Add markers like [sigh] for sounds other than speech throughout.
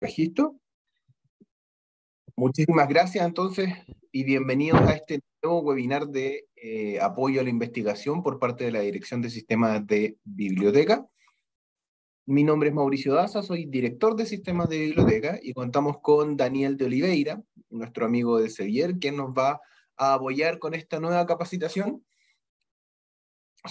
registro. Muchísimas gracias entonces y bienvenidos a este nuevo webinar de eh, apoyo a la investigación por parte de la Dirección de Sistemas de Biblioteca. Mi nombre es Mauricio Daza, soy director de Sistemas de Biblioteca y contamos con Daniel de Oliveira, nuestro amigo de Sevier, que nos va a apoyar con esta nueva capacitación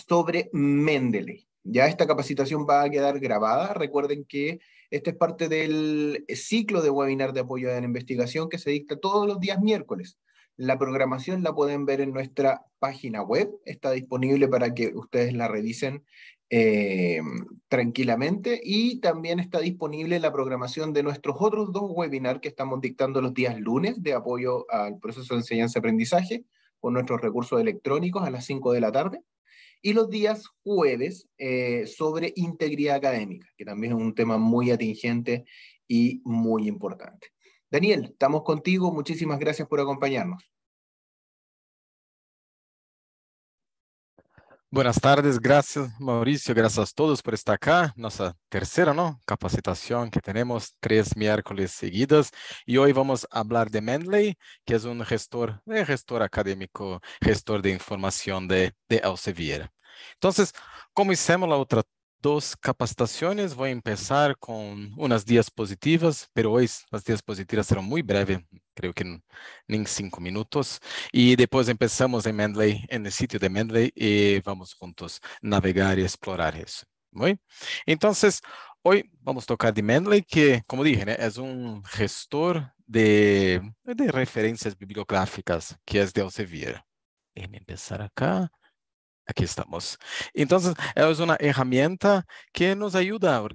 sobre Mendeley. Ya esta capacitación va a quedar grabada. Recuerden que este es parte del eh, ciclo de webinar de apoyo a la investigación que se dicta todos los días miércoles. La programación la pueden ver en nuestra página web, está disponible para que ustedes la revisen eh, tranquilamente y también está disponible la programación de nuestros otros dos webinars que estamos dictando los días lunes de apoyo al proceso de enseñanza-aprendizaje con nuestros recursos electrónicos a las 5 de la tarde y los días jueves eh, sobre integridad académica, que también es un tema muy atingente y muy importante. Daniel, estamos contigo. Muchísimas gracias por acompañarnos. Buenas tardes, gracias Mauricio, gracias a todos por estar acá. nuestra tercera ¿no? capacitación que tenemos tres miércoles seguidas y hoy vamos a hablar de Mendeley, que es un gestor, eh, gestor académico, gestor de información de, de Elsevier. Entonces, como hicimos la otra dos capacitaciones, voy a empezar con unas positivas, pero hoy las dias positivas serán muy breves, creo que ni cinco minutos, y después empezamos en Mendeley, en el sitio de Mendeley, y vamos juntos navegar y explorar eso. ¿Muy? Entonces, hoy vamos a tocar de Mendeley, que, como dije, ¿no? es un gestor de, de referencias bibliográficas, que es de Elsevier. Déjeme empezar acá. Aquí estamos. Entonces, es una herramienta que nos ayuda a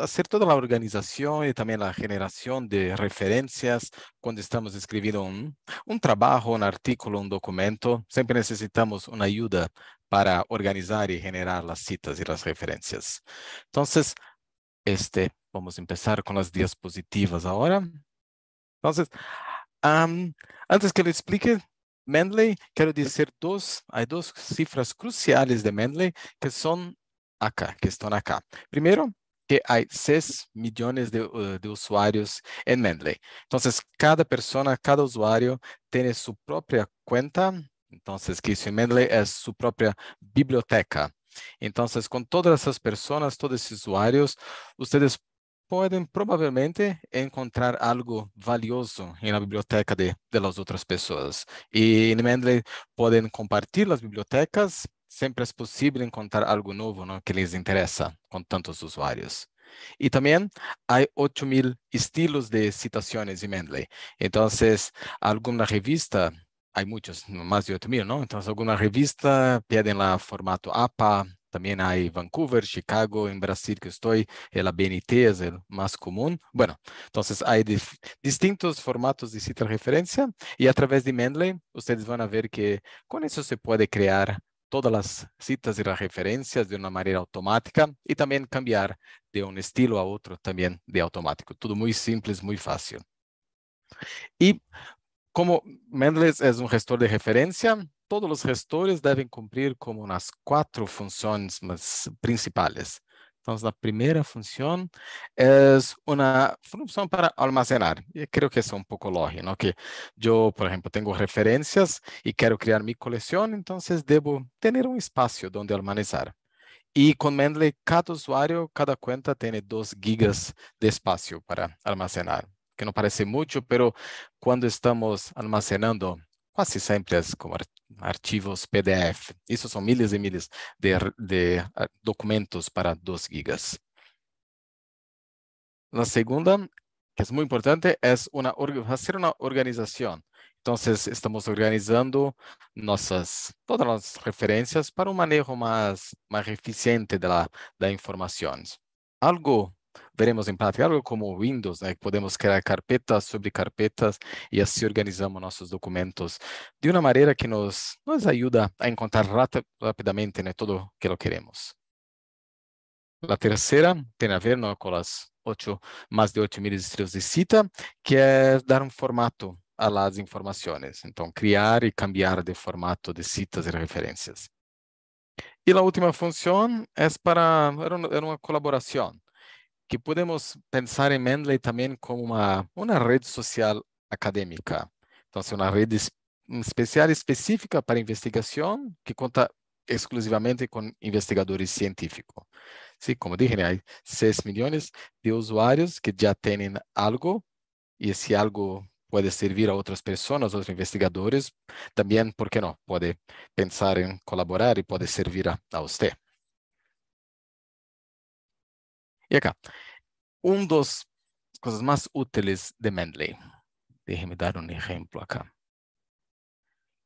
hacer toda la organización y también la generación de referencias cuando estamos escribiendo un, trabajo, un artículo, un documento. Siempre necesitamos una ayuda para organizar y generar las citas y las referencias. Entonces, este, vamos a empezar con las diapositivas ahora. Entonces, antes que le explique, Mendeley, quero dizer dois, há duas cifras cruciais de Mendeley que são acá, que estão acá. Primeiro, que há 6 milhões de, eh, de, usuários em Mendeley. Então, cada pessoa, cada usuário tem sua própria conta. Então, que isso em Mendeley é sua própria biblioteca. Então, com todas essas pessoas, todos esses usuários, vocês podem provavelmente encontrar algo valioso na biblioteca de, de outras pessoas. E no Mendeley podem compartilhar as bibliotecas, sempre é possível encontrar algo novo não, que lhes interessa com tantos usuários. E também há 8 mil estilos de citações em Mendeley. Então, alguma revista, há muitos, mais de 8 mil, não? Então, alguma revista pedem lá formato APA, También hay Vancouver, Chicago, en Brasil que estoy, el eh, ABNT es el más común. Bueno, entonces hay distintos formatos de cita de referencia y a través de Mendeley ustedes van a ver que con eso se puede crear todas las citas y las referencias de una manera automática y también cambiar de un estilo a otro también de automático. Todo muy simple, muy fácil. Y como Mendeley es un gestor de referencia, todos os gestores devem cumprir como nas quatro funções principais. Então, a primeira função é uma função para armazenar. E creio que isso é um pouco lógico, não? que eu, por exemplo, tenho referências e quero criar minha coleção, então devo ter um espaço onde armazenar. E com Mendeley, cada usuário, cada conta tem 2 gigas de espaço para armazenar, que não parece muito, mas quando estamos armazenando quase sempre é como arquivos PDF. Isso são milhas e milhas de, de ah, documentos para 2 gigas. A segunda, que é muito importante, é una, hacer uma organização. Então, estamos organizando nossas, todas as referências para um manejo mais mais eficiente da da de Algo veremos em algo como Windows, né? Podemos criar carpetas sobre carpetas e assim organizamos nossos documentos de uma maneira que nos, nos ajuda a encontrar rap rapidamente né, tudo que queremos. A terceira tem a ver não, com as oito mais de 8 mil estrelas de cita, que é dar um formato às informações. Então, criar e cambiar de formato de citas e referências. E a última função é para era uma colaboração que podemos pensar em Mendeley também como uma, uma rede social acadêmica. Então, é uma rede especial específica para investigação que conta exclusivamente com investigadores científicos. Sim, como dije, há 6 milhões de usuários que já têm algo e esse algo pode servir a outras pessoas, outros investigadores, também, por que não, pode pensar em colaborar e pode servir a, a você. E acá, um dos coisas mais úteis de Mendeley. Deixe-me dar um exemplo acá.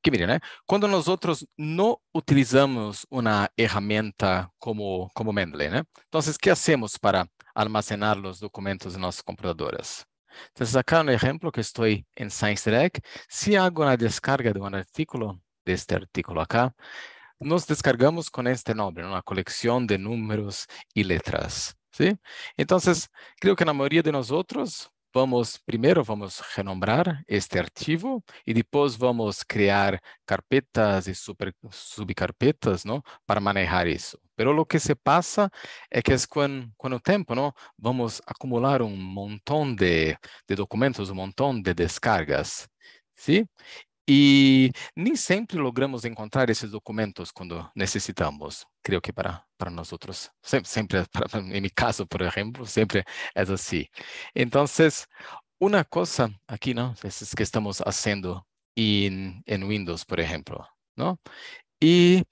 Que mire, né? ¿eh? Quando nós outros não utilizamos uma ferramenta como como Mendeley, né? ¿eh? Então, o que hacemos para almacenar os documentos em nossas computadoras? Então, acá um exemplo que estou em ScienceDirect, se Se hago uma descarga de um artigo, deste artigo acá, nos descargamos com este nome, uma coleção de números e letras. ¿sí? Entonces, creo que la mayoría de nosotros vamos, primero vamos renombrar este archivo y después vamos criar crear carpetas y super, subcarpetas, ¿no? Para manejar eso. Pero lo que se pasa es que es con, con el tiempo, ¿no? Vamos a acumular un montón de, de documentos, un montón de descargas, ¿sí? E nem sempre logramos encontrar esses documentos quando necessitamos. Creio que para, para nós outros, sempre, sempre [laughs] para, em meu caso, por exemplo, sempre é assim. Então, uma coisa aqui, não, Esses que estamos fazendo em, em Windows, por exemplo, não? E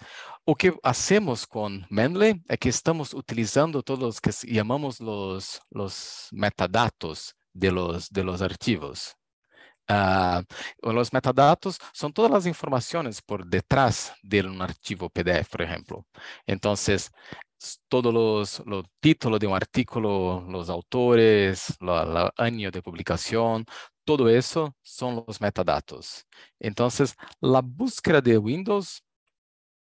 o que fazemos com Mendeley é que estamos utilizando todos os que chamamos os, os metadados de los, de los archivos, Uh, ah, os metadados são todas as informações por detrás de um arquivo PDF, por exemplo. Então, todos os, o títulos de um artículo, os autores, o ano de publicação, todo isso são os metadados. Então, a búsqueda de Windows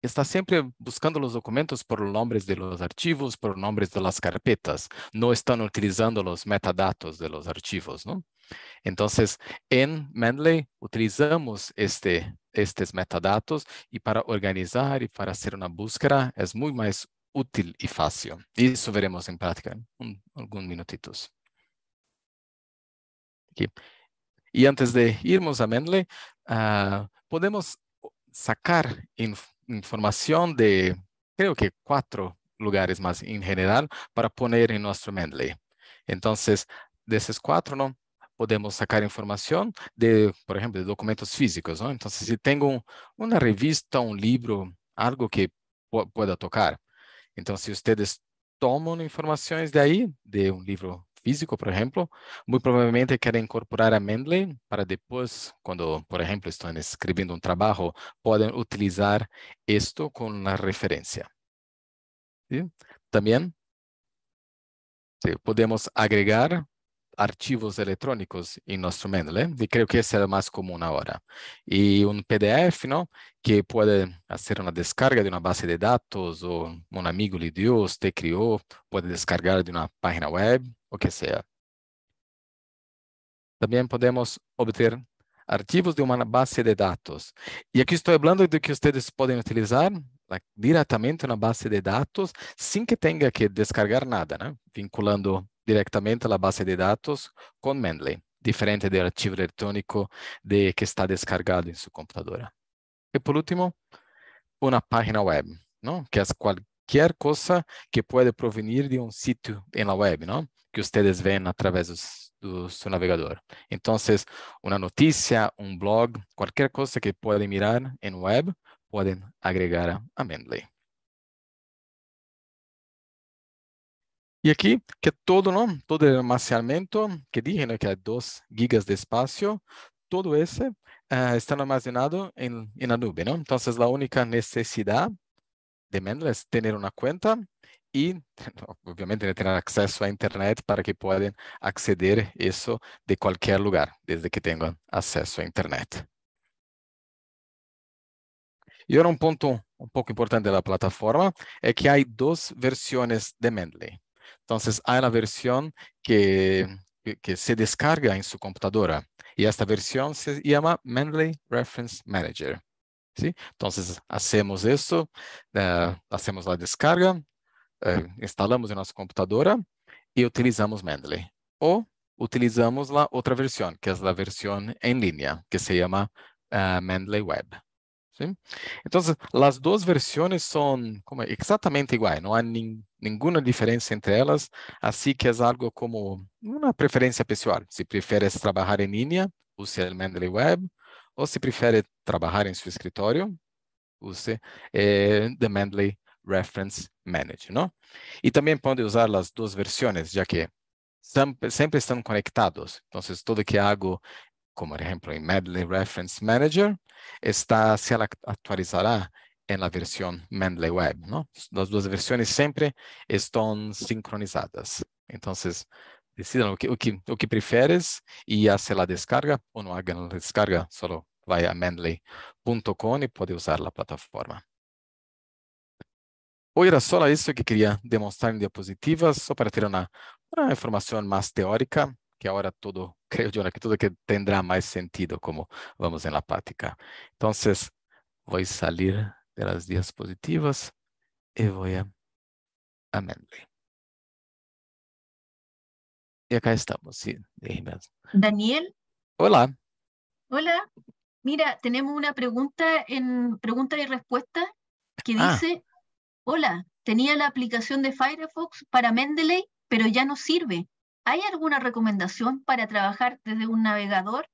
está sempre buscando os documentos por nomes de los archivos, por nomes de las carpetas. Não estão utilizando os metadados de los archivos, não? Entonces, en Mendeley utilizamos este, estos metadatos y para organizar y para hacer una búsqueda es muy más útil y fácil. Y eso veremos en práctica en algunos minutitos. Y antes de irnos a Mendeley, ah, podemos sacar información de, creo que cuatro lugares más en general para poner en nuestro Mendeley. Entonces, de esos cuatro, ¿no? podemos sacar informação de, por exemplo, de documentos físicos. Então, se tenho uma revista, um livro, algo que pueda tocar, então, se vocês tomam informações daí, de um livro físico, por exemplo, muito provavelmente querem incorporar a Mendeley para depois, quando, por exemplo, estão escrevendo um trabalho, podem utilizar isto como uma referência. Também podemos agregar arquivos eletrônicos em nosso Mendeley, e creio que esse é o mais comum agora. E um PDF, não? que pode fazer uma descarga de uma base de dados, ou um amigo lhe deu, você criou, pode descargar de uma página web, o que seja. Também podemos obter arquivos de uma base de dados. E aqui estou falando de que vocês podem utilizar diretamente na base de dados, sem que tenha que descargar nada, né? vinculando directamente la base de datos con Mendeley, diferente del archivo electrónico de, que está descargado en su computadora. Y por último, una página web, ¿no? que es cualquier cosa que puede provenir de un sitio en la web, ¿no? que ustedes ven a través de do seu navegador. Então, uma notícia, um blog, qualquer coisa que podem mirar em web, podem agregar a Mendeley. E aqui que todo, ¿no? Todo o armazenamento que dije, ¿no? Que há 2 gigas de espaço, todo esse uh, eh, está almacenado em en, la nube, Então, Entonces a única necessidade de Mendel é ter uma conta e, obviamente ter acesso à internet para que puedan acceder isso de qualquer lugar, desde que tenham acesso à internet. E agora um ponto um pouco importante da plataforma é que há duas versões de Mendeley. Entonces, hay la versión que, que se descarga en su computadora y esta versión se llama Mendeley Reference Manager. ¿sí? Entonces, hacemos eso, eh, hacemos la descarga, eh, instalamos en nuestra computadora y utilizamos Mendeley. O utilizamos la otra versión, que es la versión en línea, que se llama uh, Mendeley Web. ¿sí? Entonces, las dos versiones son como é, exactamente igual, no hay nin, ninguna diferencia entre ellas, así assim que es é algo como una preferencia personal. Si prefieres trabajar en línea, use el Mendeley Web, o si prefiere trabajar en su escritorio, use eh, The Mendeley Reference Manager, ¿no? Y también puede usar las dos versiones, ya que sempre, sempre estão conectados. Então, tudo que hago como por ejemplo en Medley Reference Manager, está se actualizará en la versión Mendeley Web, Las dos versiones siempre están sincronizadas. Entonces, decidan lo que, prefieres y hace la descarga o no hagan la descarga, solo vaya a mendeley.com y puede usar la plataforma. Hoy era solo eso que quería demostrar en diapositivas, solo para tener una información más teórica que ahora todo, [laughs] creo yo, que todo que tendrá más sentido como vamos en la práctica. Entonces, voy a salir de las diapositivas y voy a, Mendeley. Y acá estamos, Daniel. Hola. Hola. Mira, tenemos una pregunta en pregunta y respuesta que ah. dice, hola, tenía la aplicación de Firefox para Mendeley, pero ya no sirve. ¿Hay alguna recomendación para trabajar desde un navegador?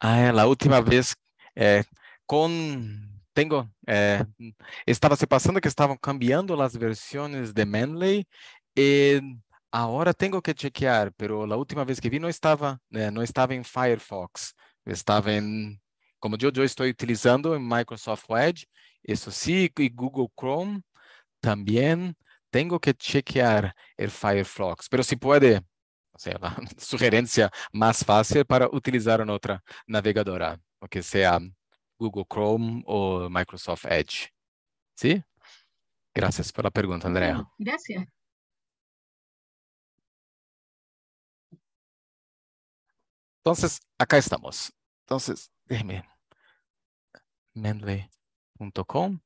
Ah, la última vez eh, con tengo eh, estaba se pasando que estaban cambiando las versiones de Manly. ahora tengo que chequear, pero la última vez que vi no estaba eh, no estaba en Firefox, estaba en como yo, yo estoy utilizando en Microsoft Edge, eso sí, y Google Chrome también. tengo que chequear el Firefox, pero si puede, sei lá, [laughs] sugerência mais fácil para utilizar uma outra navegadora, que seja Google Chrome ou Microsoft Edge. Sim? ¿Sí? Gracias pela pergunta, Andrea. Gracias. Entonces, acá estamos. Entonces, déjeme mendeley.com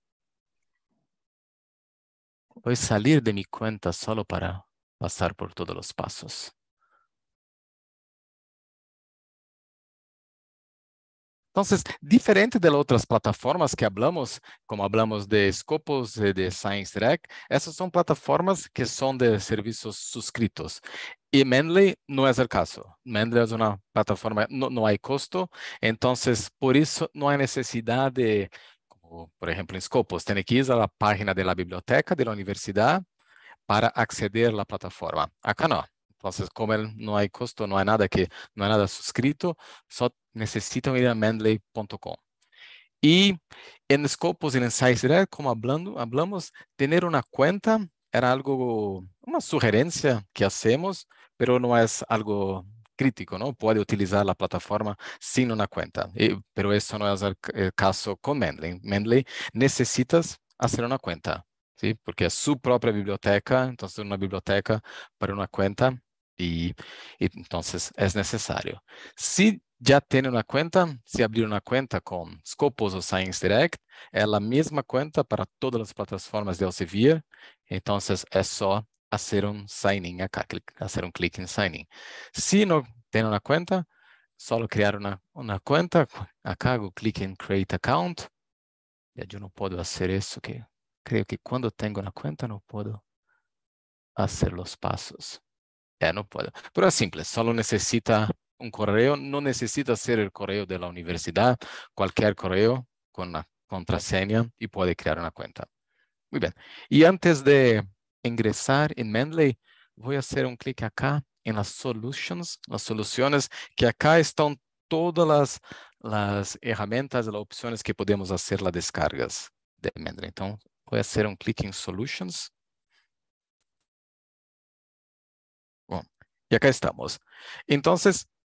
Voy a salir de mi cuenta solo para pasar por todos los pasos. Entonces, diferente de outras plataformas que hablamos, como hablamos de Scopus e eh, de ScienceDirect, essas são plataformas que são de serviços suscritos. E Mendeley não é o caso. Mendeley é uma plataforma, não, não há custo, então por isso não há necessidade de por exemplo em Scopus, tem que ir a página de la biblioteca de la para acceder à plataforma. Acá não então como não há custo não há nada que, não hay nada suscrito, só necessitam ir a mendeley.com. e em Scopus e em Science como hablando, hablamos, ter uma conta era algo, uma sugerência que hacemos, mas não é algo crítico, ¿no? Puede utilizar la plataforma sin una cuenta, y, eh, pero eso no es el, el caso con Mendeley. Mendeley necesitas hacer una cuenta, ¿sí? Porque es su propia biblioteca, entonces una biblioteca para una cuenta y, y entonces es necesario. Si já tem uma conta, se abrir uma conta com Scopus ou Science Direct, é a mesma conta para todas as plataformas de Elsevier, então é só hacer un signing acá, hacer un clic en signing Si no tengo una cuenta, solo crear una, una cuenta. Acá hago clic en create account. Ya yo no puedo hacer eso, que creo que cuando tengo una cuenta no puedo hacer los pasos. Ya no puedo. Pero es simple, solo necesita un correo, no necesita ser el correo de la universidad, cualquier correo con la contraseña y puede crear una cuenta. Muy bien. Y antes de ingresar em Mendeley, vou fazer um clique clic acá en las solutions, las soluciones, que acá estão todas las, las herramientas, las opciones que podemos hacer las descargas de Mendeley. Então, vou fazer um clique clic en solutions. Bom, e acá estamos. Então,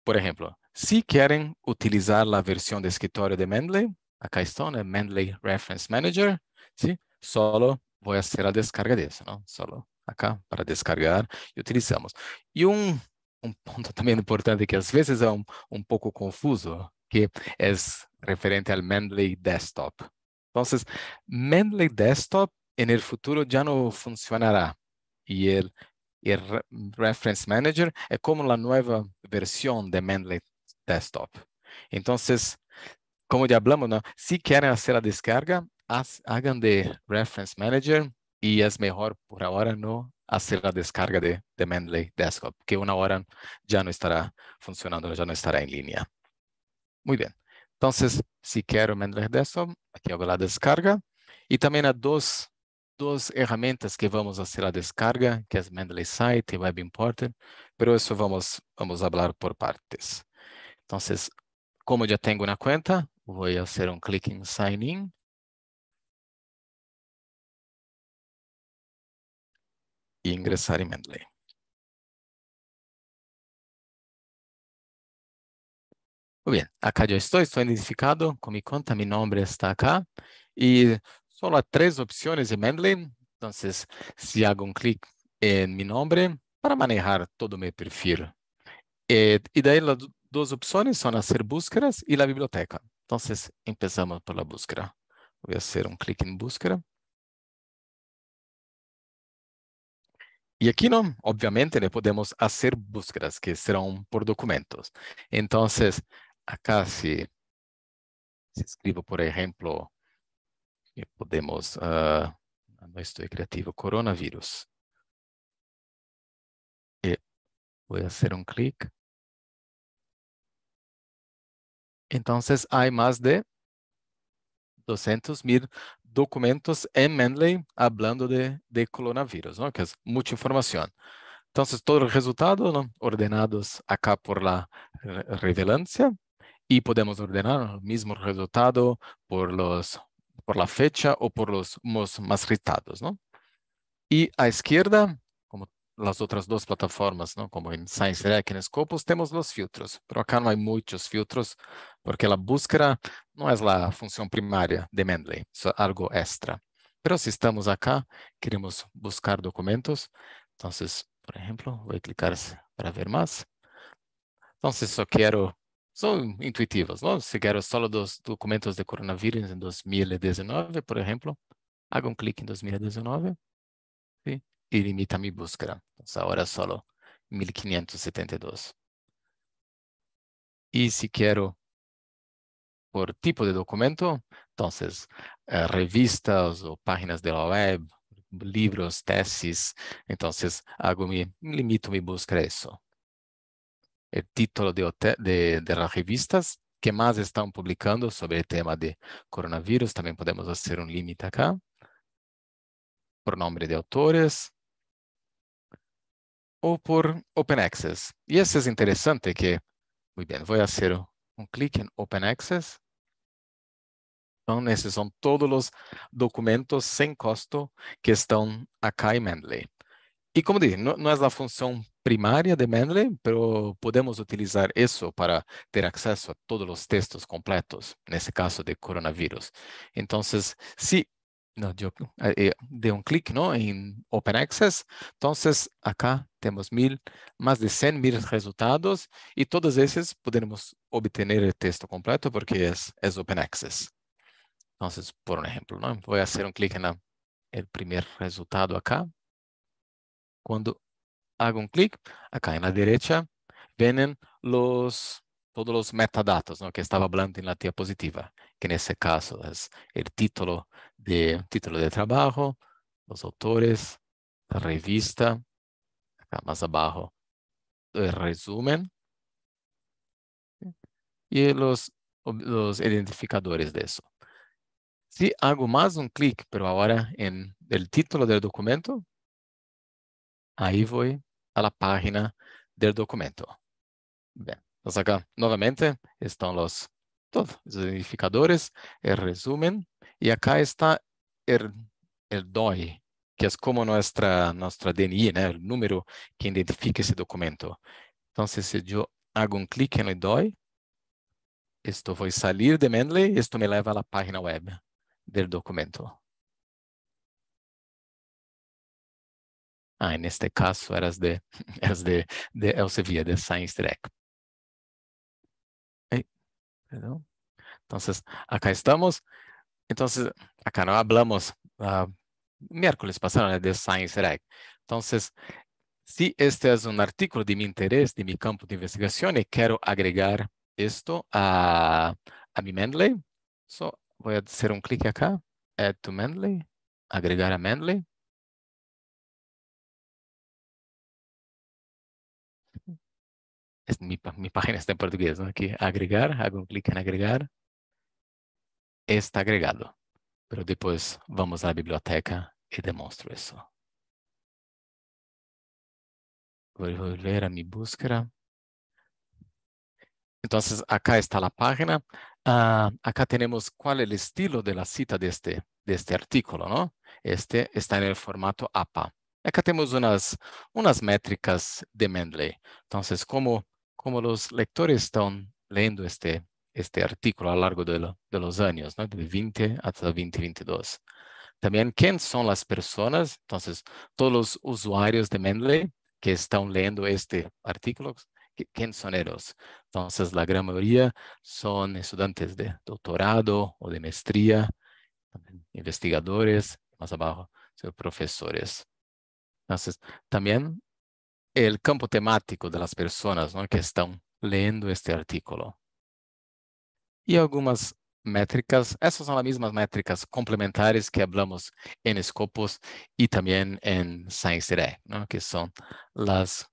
por exemplo, se querem utilizar la versão de escritório de Mendeley, acá está, ¿no? Né? Mendeley Reference Manager, ¿sí? Solo voy a hacer la descarga de eso, ¿no? Solo acá para descargar y utilizamos. Y un, un punto [laughs] también importante que a veces es é un, un poco confuso, que es é referente al Mendeley Desktop. Entonces, Mendeley Desktop en el futuro ya no funcionará y el, el Reference Manager es é como la nueva versión de Mendeley Desktop. Entonces, como ya hablamos, ¿no? si quieren hacer la descarga, de Reference Manager e é melhor por agora no hacer a descarga de, de Mendeley Desktop, porque uma hora já não estará funcionando, já não estará linha. Muito bem. Então, se si quero Mendeley Desktop, aqui eu vou a descarga. e também há duas duas ferramentas que vamos fazer a descarga, que es é Mendeley Site e Web Importer, mas isso vamos, vamos falar por partes. Então, como já tenho uma conta vou fazer um clique em Sign In e ingressar em Mendeley. Muito bem, acá já estou, estou identificado com minha conta, meu nome está acá E só há três opções em Mendeley. se si hago um clic em meu nome para manejar todo meu perfil. e daí de duas opções, são opciones son búsquedas e a biblioteca. então começamos por la búsqueda. Vou fazer um un clic búsqueda. e aqui não obviamente le podemos fazer búsquedas que serão por documentos. então acá se, se escrevo por exemplo que podemos, ah, uh, estou criativo coronavírus coronavirus. Y eh, voy a hacer un clic. Entonces, hay de 200 mil documentos en Mendeley hablando de, coronavirus, ¿no? que es mucha información. Entonces, todos los resultados ordenados acá por la revelancia y podemos ordenar el mismo resultado por, la fecha o por los más, citados, Y a izquierda nas outras duas plataformas, não? como em Science Direct e Scopus, temos os filtros. Por acá não há muitos filtros, porque a busca não é a função primária de Mendeley, é algo extra. Mas se estamos acá, queremos buscar documentos, então, por exemplo, vou clicar para ver mais. Então, só quero, são intuitivas, se quero só dos documentos de coronavírus em 2019, por exemplo, hago um clique em 2019 e ilimita mi búsqueda. Entonces ahora solo 1572. Y si quiero por tipo de documento, entonces eh, revistas o páginas de la web, libros, tesis, entonces hago mi, limito mi búsqueda a eso. El título de, de, de las revistas que mais estão publicando sobre o tema de coronavírus. Também podemos fazer um limite acá. Por nome de autores ou por Open Access. E isso é interessante que, muito bem, vou fazer um clique em Open Access. Então, esses são todos os documentos sem custo que estão aqui em Mendeley. E como disse, não, é a função primária de Mendeley, mas podemos utilizar isso para ter acesso a todos os textos completos, nesse caso de coronavírus. Então, se no, yo, eh, eh, de un clic, ¿no? En Open Access. Entonces, acá tenemos mil, más de 100.000 resultados y todos esos podemos obtener el texto completo porque es, es Open Access. Entonces, por un ejemplo, ¿no? Voy a hacer un clic en el primer resultado acá. Cuando hago un clic, acá en la derecha, vienen los, todos los metadatos, ¿no? Que estaba hablando en la diapositiva en este caso es el título de, título de trabajo, los autores, la revista, acá más abajo, el resumen y los, los identificadores de eso. Si hago más un clic, pero ahora en el título del documento, ahí voy a la página del documento. Bien, pues acá nuevamente están los os identificadores, o resumen, e acá está el, el DOI, que é como nossa nossa DNI, o número que identifica esse documento. Então, se eu hago um clique no DOI, isto vai sair de Mendeley, isto me leva à página web do documento. Ah, neste caso, eras de, [laughs] eras de, de Elsevier, de Science Direct. Entonces, acá estamos. Entonces, acá no hablamos ah, miércoles pasado de Science Rec, Entonces, si este es un artículo de mi interés, de mi campo de investigación, y quiero agregar esto a, mi Mendeley, so, voy a hacer un clic acá, Add to Mendeley, agregar a Mendeley. mi, página está en portugués, ¿no? Aquí, agregar, hago un clic en agregar. Está agregado. Pero después vamos a la biblioteca y demuestro eso. Voy a volver a mi búsqueda. Entonces, acá está la página. Ah, acá tenemos cuál es el estilo de la cita de este, de este artículo, ¿no? Este está en el formato APA. Acá tenemos unas, unas métricas de Mendeley. Entonces, como como los lectores están leyendo este, este artículo a lo largo de, los años, ¿no? de 20 hasta 2022. También, ¿quién son las personas? Entonces, todos los usuarios de Mendeley que están leyendo este artículo, ¿quién son ellos? Entonces, la gran mayoría son estudiantes de doctorado o de maestría, investigadores, más abajo, profesores. Entonces, también o campo temático das pessoas que estão lendo este artículo. e algumas métricas, essas são as mesmas métricas complementares que falamos em Scopus e também em Science Direct, que são as,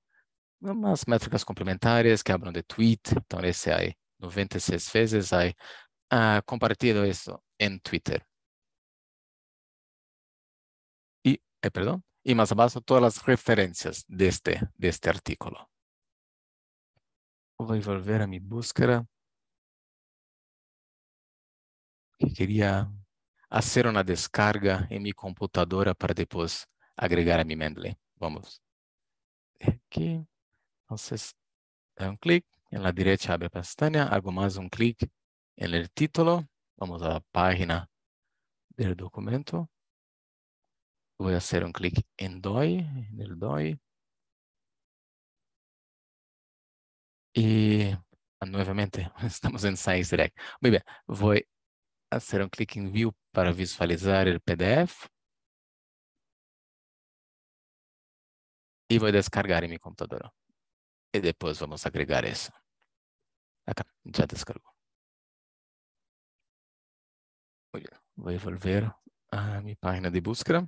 as métricas complementares que falam de tweet, então esse aí 96 vezes aí ah, compartido isso em Twitter. E, eh, perdão, y más abajo todas las referencias de este, de este artículo. Voy a volver a mi búsqueda. Quería hacer una descarga en mi computadora para después agregar a mi Mendeley. Vamos. Aquí. Entonces, da un clic. En la derecha la pestaña. Hago más un clic en el título. Vamos a la página del documento. Voy a hacer un clic en DOI, en el DOI. E ah, nuevamente [laughs] estamos em Science Direct. Muy bien, vou fazer um clique em View para visualizar o PDF. E vou descargar em meu computador. E depois vamos agregar isso. Acá, já descargou. Muy bien, vou volver a minha página de busca.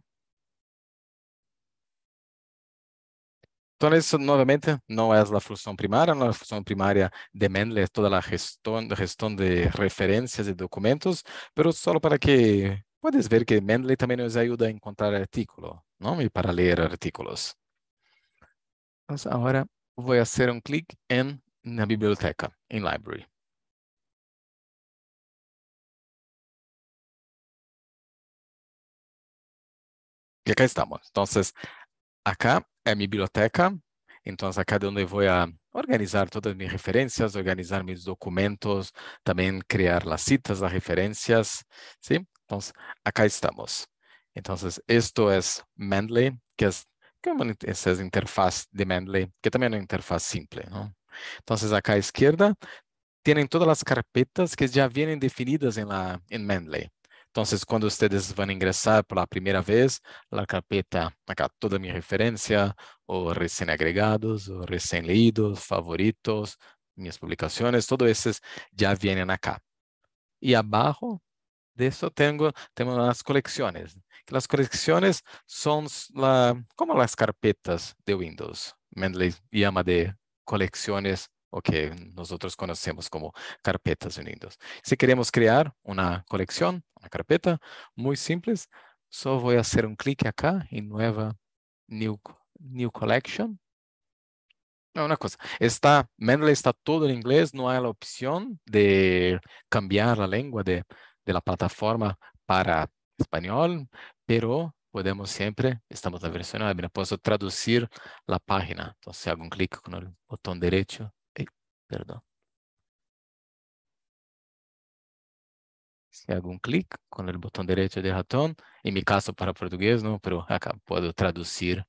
Então isso, novamente, não é a função primária, é a função primária de Mendeley é toda a gestão de referências, e documentos, mas só para que puedas ver que Mendeley também nos ajuda a encontrar artículos não, e para leer artículos. Então, agora vou fazer um un clic biblioteca, em Library. E acá estamos. Então, acá é minha biblioteca, então acá é onde eu vou é a organizar todas minhas referências, organizar meus documentos, também criar as citas, as referências, sim? Então, acá estamos. Então, isto é Mendeley, é, que é uma essa interface de Mendeley, que também é uma interface simples. Não? Então, acá à esquerda, têm todas as carpetas que já vêm definidas em, em Mendeley. Então, quando vocês vão ingressar pela primeira vez, a carpeta, acá toda minha referência, ou recém-agregados, ou recém-lidos, favoritos, minhas publicações, todos esses já vêm acá. E abaixo disso, tenho, temos as coleções. as coleções são la, como as carpetas de Windows. Mendeley chama de coleções o que nosotros conocemos como carpetas unidos. Si queremos crear una colección, una carpeta, muy simples, voy a hacer un clic acá en nueva, new, new collection. Una cosa, Está, Mendeley está todo en inglés, no hay la opción de cambiar la lengua de, de la plataforma para español, pero podemos siempre, estamos la versión web, puedo traducir la página. Entonces hago un clic con el botón derecho. Si hago un clic con el botón derecho de ratón, en mi caso para portugués, ¿no? Pero acá puedo traducir.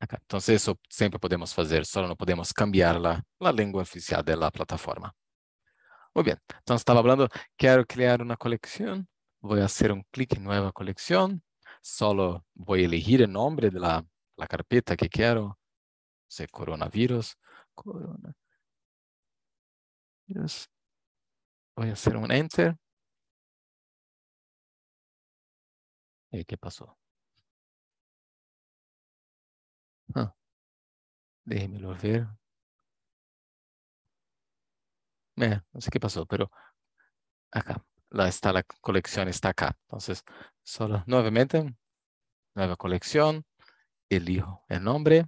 Entonces eso siempre podemos hacer, solo no podemos cambiar la, lengua oficial de la plataforma. Muy bien, entonces estaba hablando, quiero crear una colección, voy a hacer un clic en nueva colección, solo voy a elegir el nombre de la, la carpeta que quiero, se coronavirus, Voy a hacer un enter. Eh, ¿Qué pasó? Ah, déjenmelo ver. Eh, no sé qué pasó, pero acá la, está, la colección está acá. Entonces, solo nuevamente, nueva colección, elijo el nombre,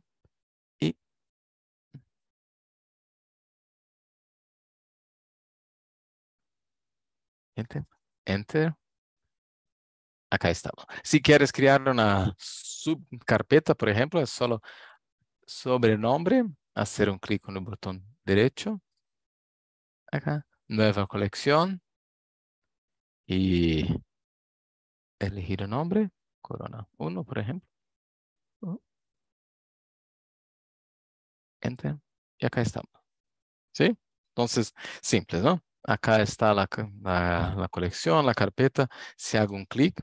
Enter. Acá estamos. Si quieres crear una subcarpeta, por ejemplo, es solo sobre nombre, hacer un clic en el botón derecho. Acá, nueva colección. Y elegir el nombre, Corona 1, por ejemplo. Enter. Y acá estamos. ¿Sí? Entonces, simple, ¿no? Acá está la, colección, la carpeta. Si hago un clic,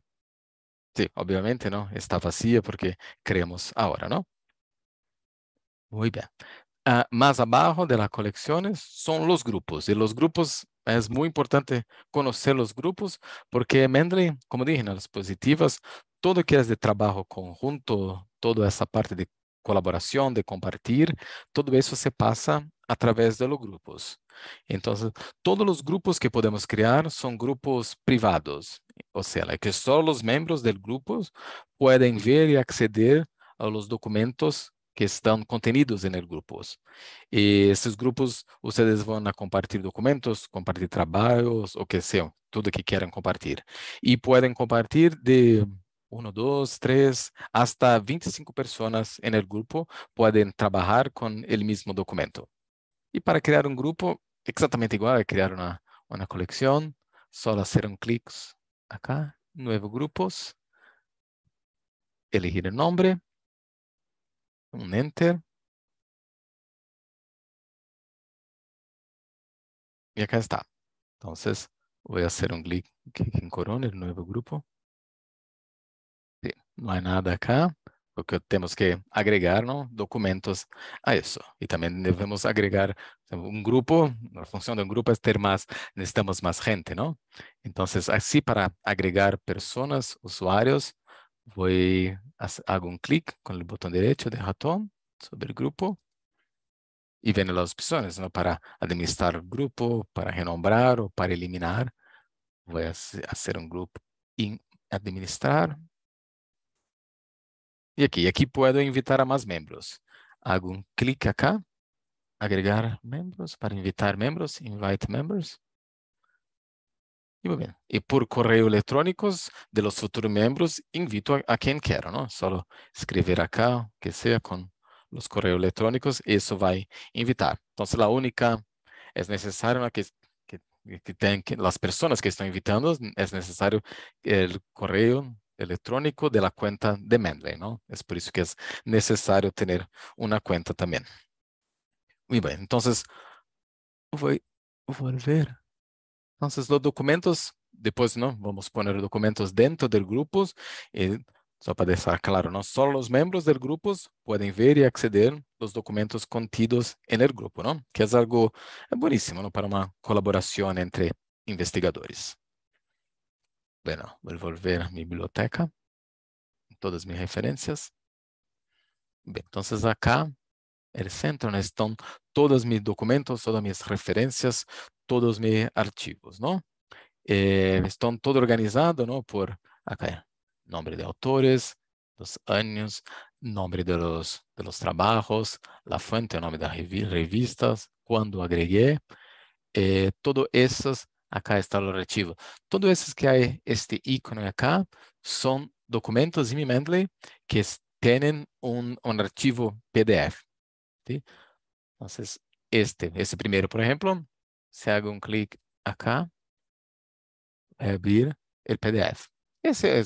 sí, obviamente, ¿no? Está vacía porque creamos ahora, ¿no? Muy bien. Ah, más abajo de las colecciones son los grupos. Y los grupos, es muy importante conocer los grupos porque Mendeley, como dije en las positivas, todo que es de trabajo conjunto, toda esa parte de colaboración, de compartir, todo eso se pasa através de grupos. Então, todos os grupos que podemos criar são grupos privados, ou seja, que só os membros del grupo podem ver e acceder a documentos que estão contenidos em grupos. E esses grupos, vocês vão compartilhar documentos, compartilhar trabalhos, o que seja, tudo que querem compartilhar. E podem compartilhar de 1, 2, 3, até 25 pessoas no grupo podem trabalhar com o mesmo documento. Y para crear un grupo, exactamente igual, crear una, una colección, solo hacer un clic acá, nuevo grupos, elegir el nombre, un enter. Y acá está. Entonces, voy a hacer un clic en Corona, el nuevo grupo. no hay nada acá porque que que agregar ¿no? documentos a eso. Y también debemos agregar un grupo, la función de un grupo es tener más, necesitamos más gente, ¿no? Entonces, así para agregar personas, usuarios, voy, hago un clic con el botón derecho de ratón sobre el grupo y ven las opciones, ¿no? Para administrar el grupo, para renombrar o para eliminar. Voy a hacer un grupo y administrar e aqui aqui posso invitar a mais membros, Hago um clic aqui, agregar membros para invitar membros, invite members. E, bem, e por correio eletrônico de los futuros membros, invito a, a quem quero, não? Só escrever aqui, que seja, com os correios eletrônicos, isso vai invitar. Então, a única é necessário que que, que tem que as pessoas que estão invitando é necessário eh, o correio electrónico de la cuenta de Mendeley, ¿no? Es por eso que es necesario tener una cuenta también. Muy bien, entonces voy a volver. Entonces los documentos, después, ¿no? Vamos a poner documentos dentro del grupo. Y eh, para dejar claro, no solo los miembros del grupo pueden ver y acceder los documentos contidos en el grupo, ¿no? que es algo eh, buenísimo, ¿no? para una colaboración entre investigadores. Bueno, vou voltar a minha biblioteca, todas as minhas referências. Bem, então acá, no centro, estão todos meus documentos, todas minhas referências, todos meus arquivos, não? Eh, estão todo organizado, não? Por acá, nome de autores, dos anos, nome de los, de los trabajos, la fuente, o nome das revistas, quando agreguei, eh, todas essas Acá está o arquivo. Todos esses que há este ícone acá são documentos em Mendeley que têm um, um arquivo PDF. ¿sí? Então, este, esse primeiro, por exemplo, se hago um clique acá, vai abrir o PDF. Esse é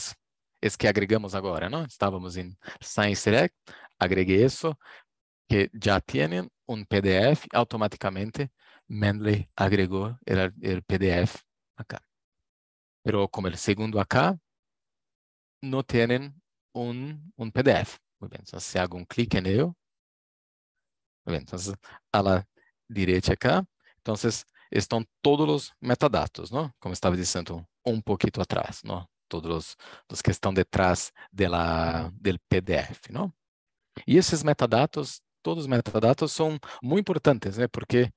esse que agregamos agora, não? Estávamos em Science Direct, agreguei isso, que já tem um PDF automaticamente Manley agregou o PDF acá. mas como o segundo acá, não tienen un, un PDF. muito bem, então se hago un clic en ello, muy bien, entonces a la direita acá, então estão todos os metadados, Como estava dizendo um pouquinho atrás, Todos os que estão detrás do del PDF, E esses metadados, todos os metadados são muito importantes, né? Porque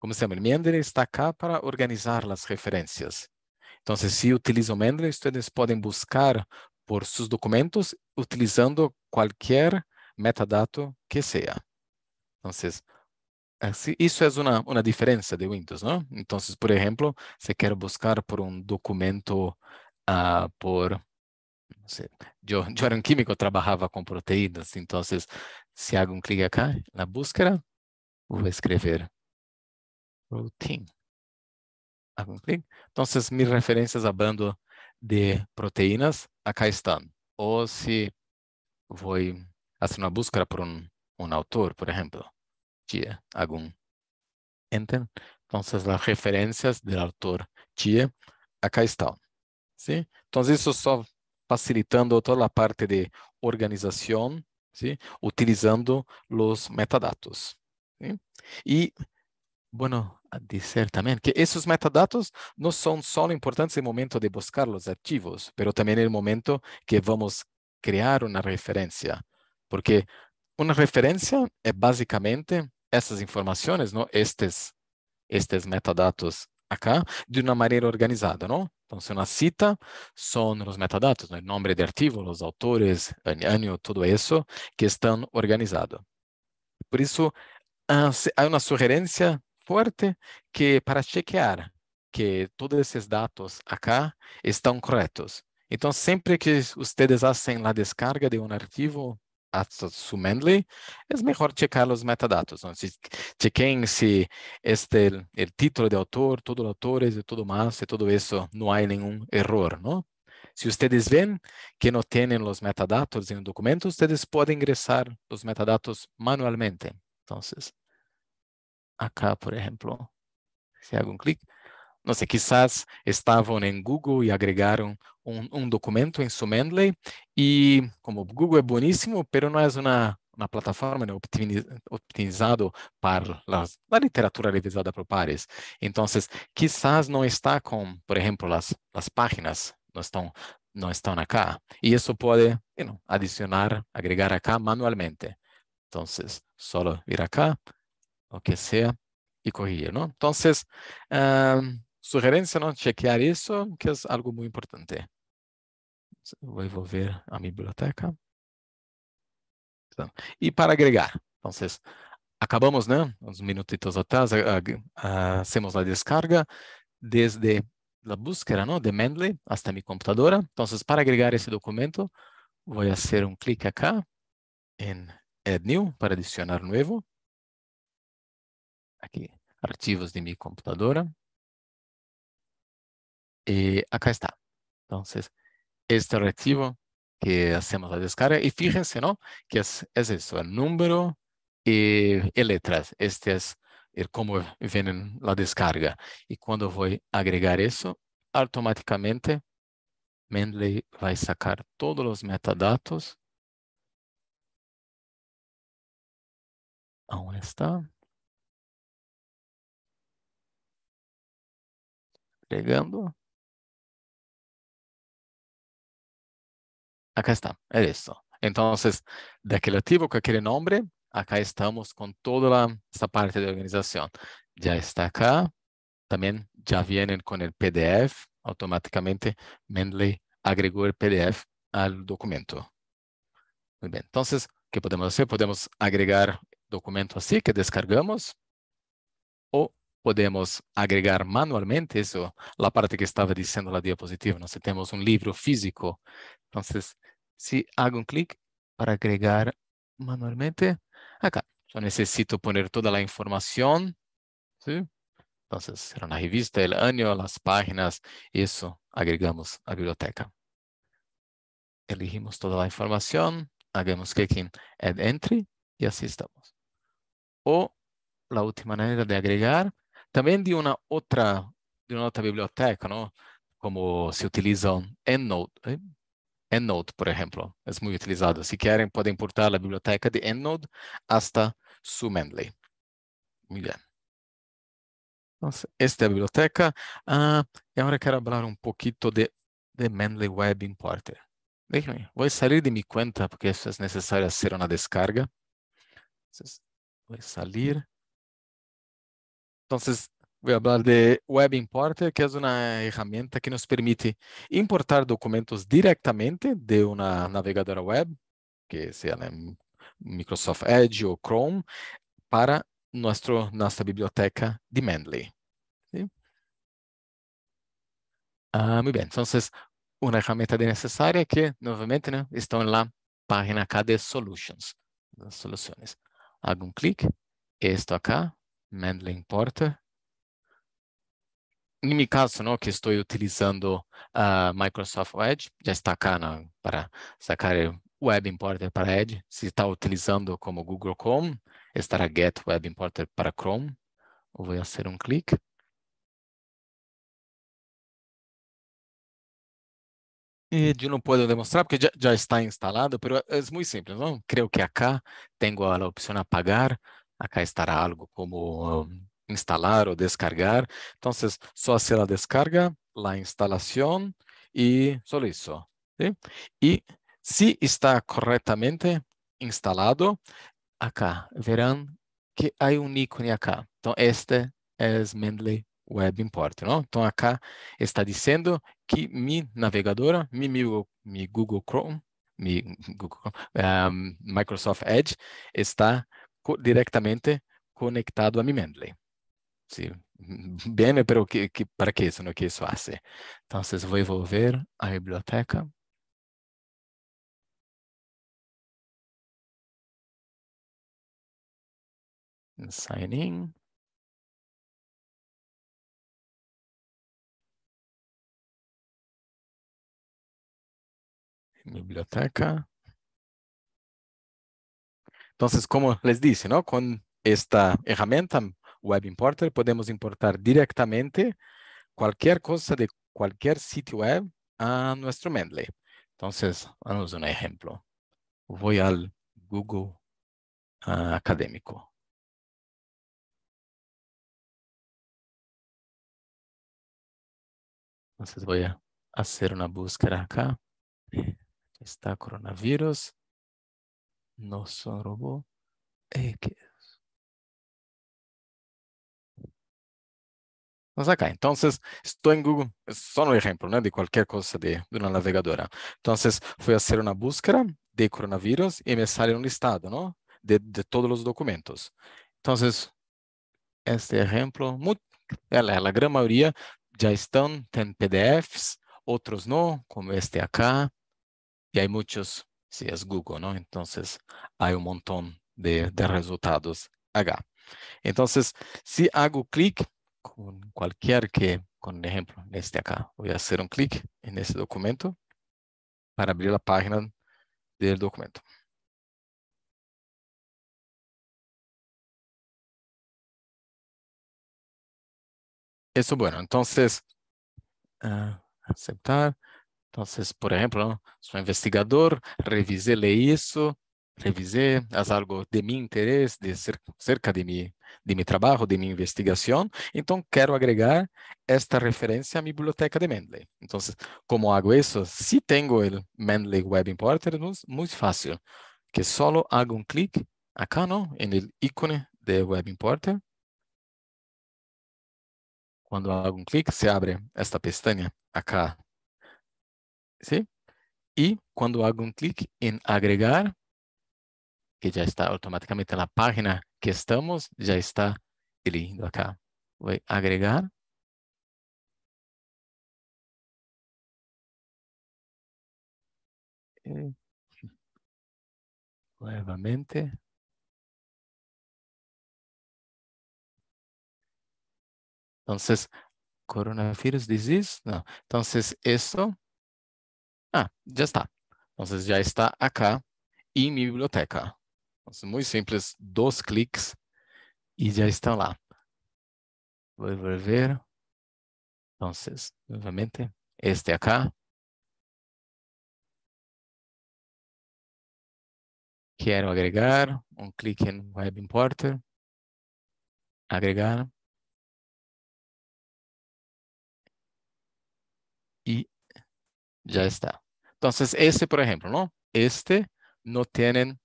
como se chama? Mendeley está cá para organizar as referências. Então, se utilizam Mendeley, vocês podem buscar por seus documentos utilizando qualquer metadato que seja. Então, isso é uma, uma diferença de Windows, não? Então, por exemplo, se quero buscar por um documento uh, por... eu, [laughs] eu era um químico, trabalhava com proteínas, então, se hago um clique aqui na búsqueda, vou escrever ah, então Entonces, referências referencias hablando de proteínas, aqui estão, ou se vou fazer assim uma busca búsqueda por um autor, por exemplo, Chie, hago un enter. então las referências do autor Tia aqui estão, sim, então isso só facilitando toda a parte de organização, sim, utilizando os metadados. ¿sí? E, bueno, também que esses metadados não são só importantes no momento de buscar os arquivos, mas também no momento que vamos criar uma referência, porque uma referência é basicamente essas informações, não? Estes, estes metadados acá, de uma maneira organizada, não? Então, ah, se uma cita, são os metadados, o nome de artigo, os autores, ano, tudo isso, que estão organizados. Por isso, há uma sugerência que para chequear que todos esses dados acá estão corretos. Então, sempre que vocês fazem a descarga de um arquivo a su Mendeley, é melhor checar os metadatos. Então, se chequen si este o título de autor, todos os autores e tudo mais e todo isso não há nenhum erro, não? Se vocês ven que não têm os metadatos em um documento, vocês podem ingressar os metadatos manualmente. Então, acá, por ejemplo. Si hago un clic, no sé, quizás estaban en Google y agregaron un, un documento en su Mendeley y como Google es buenísimo, pero no es una, una plataforma ¿no? Optimiz, optimizado para a la literatura revisada por pares. Entonces, quizás no está con, por ejemplo, las, las páginas, no están, no están acá. Y eso puede you know, adicionar, agregar acá manualmente. Entonces, solo ir acá, o que sea, e corrigir, não? Então, uh, sugerência, não? Chequear isso, que é algo muito importante. Vou envolver a minha biblioteca. e para agregar, então, acabamos, né? Uns minutitos atrás, hacemos a descarga desde a búsqueda, não? De Mendeley até minha computadora. Então, para agregar esse documento, vou fazer um clique aqui em Add New para adicionar novo aqui, arquivos de minha computadora. E acá está. Então, este arquivo que fazemos a descarga. E fíjense, não Que é é isso, é número e, e letras. Este é como vem a descarga. E quando eu vou agregar isso, automaticamente Mendeley vai sacar todos os metadados. Onde está? pegando. Acá está, é isso. Então, daquele ativo com aquele nome, acá estamos com toda a, essa parte de organização. Já está acá, também já vêm com o PDF, automaticamente Mendeley agregou o PDF ao documento. Muito bem, então, o que podemos fazer? Podemos agregar documento assim que descargamos, podemos agregar manualmente eso, la parte que estaba diciendo la diapositiva. sé, tenemos un libro físico. Entonces, si hago un clic para agregar manualmente, acá. Yo necesito poner toda la información, ¿sí? Entonces, era una revista, el año, las páginas, eso agregamos a biblioteca. Elegimos toda la información, hagamos clic en Add Entry y así estamos. O la última manera de agregar también de una otra, de una otra biblioteca, ¿no? Como se utiliza EndNote. ¿eh? EndNote, por ejemplo, es muy utilizado. Si quieren, pueden importar la biblioteca de EndNote hasta su Manly. Muy bien. Entonces, esta biblioteca. Ah, y ahora quiero hablar un poquito de, de Web Importer. Déjenme, voy a salir de mi cuenta porque es necesario hacer una descarga. voy a salir. Entonces, voy a hablar de Web Importer, que es una herramienta que nos permite importar documentos directamente de una navegadora web, que sea Microsoft Edge o Chrome, para nuestro, nuestra biblioteca de Mendeley. ¿Sí? Ah, muy bien, entonces, una herramienta de necesaria que, nuevamente, ¿no? está en la página acá de Solutions, las soluciones. Hago un clic, esto acá Mendeley Importer. No meu caso, não, que estou utilizando a uh, Microsoft Edge, já está cá para sacar eh, Web Importer para Edge. Se está utilizando como Google Chrome, estará Get Web Importer para Chrome. Vou fazer um clique. E eu não posso demonstrar porque já, já está instalado, mas é muito simples, não? Creio que acá tenho a opção apagar. Aqui estará algo como um, ah, instalar ou descargar. Então, só hacer a descarga, a instalação e só isso. ¿sí? E se está corretamente instalado, acá verão que há um ícone acá. Então, este é Mendeley Web Import. Não? Então, acá está dizendo que minha navegadora, minha mi Google Chrome, mi Google, um, ah, Microsoft Edge está co directamente conectado a mi mente. Sí, bem, mas que, que, para que isso? No que isso faz? Então, vou envolver a biblioteca. Sign in. Biblioteca. Entonces, como les dice, ¿no? Con esta herramienta Web Importer podemos importar directamente cualquier cosa de cualquier sitio web a nuestro Mendeley. Entonces, vamos a un ejemplo. Voy al Google ah, Académico. Entonces voy a hacer una búsqueda acá. Está coronavirus. nosso robô X. É Vamos acá. Então, estou em Google, só um exemplo, né, De qualquer coisa de, de, una navegadora. Então, fui fazer uma busca búsqueda de coronavírus e me sai um listado, não? De, de todos os documentos. Então, este exemplo, muy, a grande maioria já estão, tem PDFs, outros não, como este acá, e há muitos si es Google, ¿no? Entonces hay un montón de, resultados acá. Entonces, si hago clic con cualquier que, con ejemplo, este acá, voy a hacer un clic en este documento para abrir la página del documento. Eso bueno, entonces, ah, aceptar. Então, por exemplo, sou investigador, revisei isso, revisei as algo de meu interesse, de cerca de meu, de meu trabalho, de minha investigação. Então, quero agregar esta referência à minha biblioteca de Mendeley. Então, como hago isso? Se tenho o Mendeley Web Importer, é muito fácil, que só hago um clique acá, não? No ícone de Web Importer. Quando hago um clique, se abre esta pestaña acá ¿sí? Y cuando hago un clic en agregar, que ya está automáticamente la página que estamos, ya está eligiendo acá. Voy a agregar. Eh, nuevamente. Entonces, coronavirus disease, no. Entonces, eso. Ah, já está. Então, já está acá em minha biblioteca. Então, muito simples, dois cliques e já está lá. Vou ver. Então, novamente, este acá. Quero agregar, um clique em Web Importer, agregar. E Ya está. Entonces, este, por ejemplo, ¿no? Este no tienen,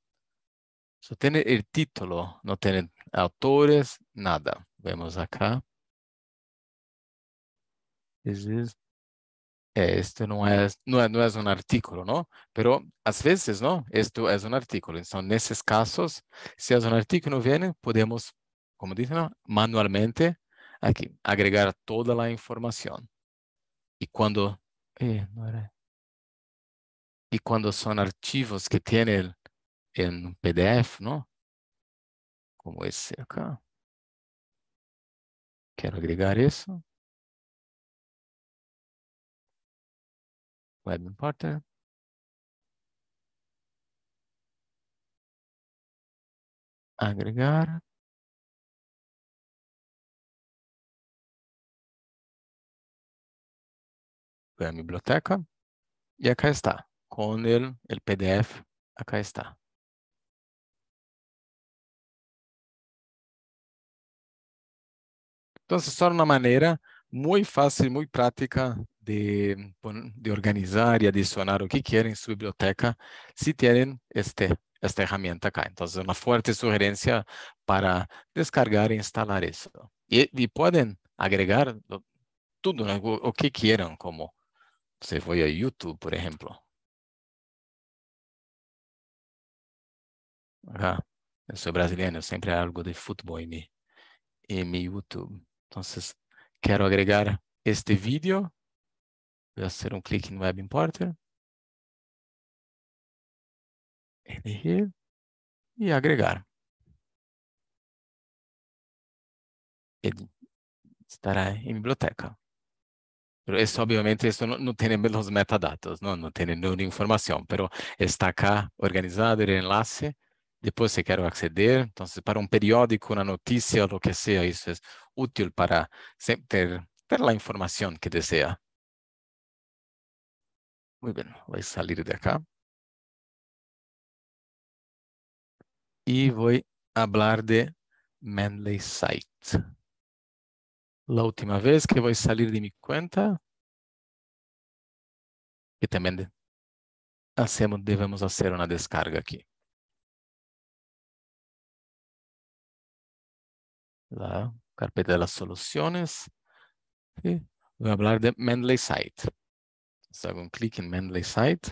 tiene el título, no tienen autores, nada. Vemos acá. Este no es, no, no es un artículo, ¿no? Pero a veces, ¿no? Esto es un artículo. Entonces, en esos casos, si es un artículo viene, podemos, como dicen, manualmente aquí, agregar toda la información. Y cuando... Eh, no era. e quando son arquivos que tienen em PDF, não, Como esse aqui, quero agregar isso, Web Importer. Agregar. Voy a biblioteca. e acá está com o PDF. Acá está. Entonces, só uma maneira muito fácil, muito prática de, de, organizar e adicionar o que querem em sua biblioteca Se tiverem este, esta herramienta então é uma forte sugerência para descargar e instalar isso. E podem agregar tudo né, o que quieran, como se foi a YouTube, por exemplo. Ah, eu sou brasileiro, sempre há algo de futebol em mim, em meu YouTube. Então, quero agregar este vídeo. Vou fazer um clique no Web Importer. e agregar. Ele estará em biblioteca. Isso, obviamente, isso não, não tem os metadados, não, não tem nenhuma informação, mas está cá organizado o enlace depois, se quero acceder, então, para um periódico, uma notícia, o que seja, isso é útil para sempre ter, ter a informação que deseja. Muito bem, vou sair de cá E vou falar de Manly Site. A última vez que vou sair de minha conta, que também devemos fazer uma descarga aqui. la carpeta de las soluciones. Voy a hablar de Mendeley Site. hago un clic en Mendeley Site.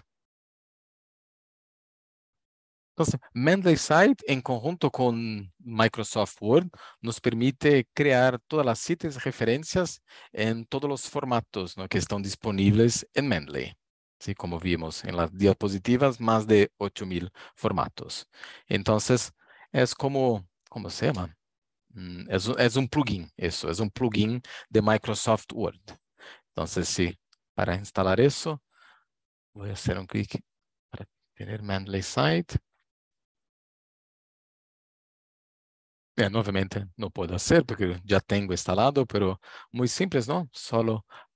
Entonces, Mendeley Site en conjunto con Microsoft Word nos permite crear todas las citas y referencias en todos los formatos que están disponibles en Mendeley. como vimos en las diapositivas, más de 8000 formatos. Entonces, es como, ¿cómo se llama? es, es un plugin, eso, es un plugin de Microsoft Word. Entonces, sí, para instalar eso, voy a hacer un clic para tener Mendeley Site. É, novamente, não pode ser, porque já tenho instalado, mas muito simples, não? Só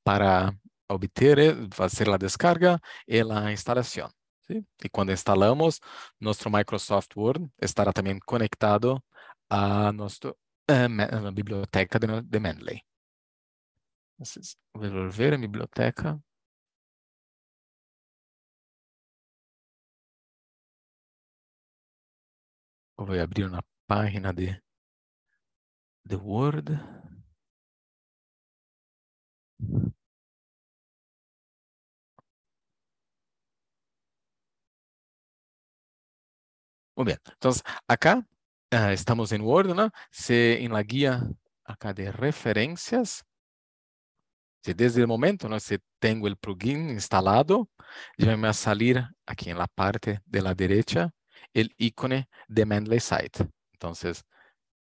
para obter, fazer a descarga e a instalação. ¿sí? E quando instalamos, nosso Microsoft Word estará também conectado a nosso eh, eh biblioteca de Mendeley. Volevo a biblioteca. Voglio abrir una página de di Word. Muy bien, entonces acá Ah, estamos en Word, ¿no? Se, en la guía acá de referencias, desde el momento, ¿no? Si tengo el plugin instalado, ya me va a salir aquí en la parte de la derecha el icono de Mendeley Site. Entonces,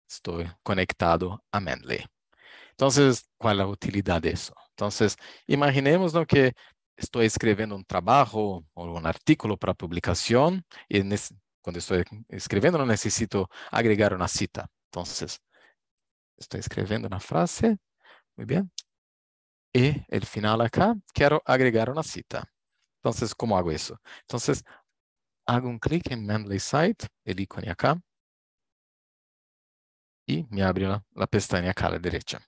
estoy conectado a Mendeley. Entonces, ¿cuál es la utilidad de eso? Entonces, imaginemos ¿no? que estoy escribiendo un trabajo o un artículo para publicación y cuando estoy escribiendo no necesito agregar una cita. Entonces, estoy escribiendo una frase, muy bien, y el final acá, quiero agregar una cita. Entonces, ¿cómo hago eso? Entonces, hago un clic en Mendeley Site, el icono acá, y me abre la, la pestaña acá a la derecha.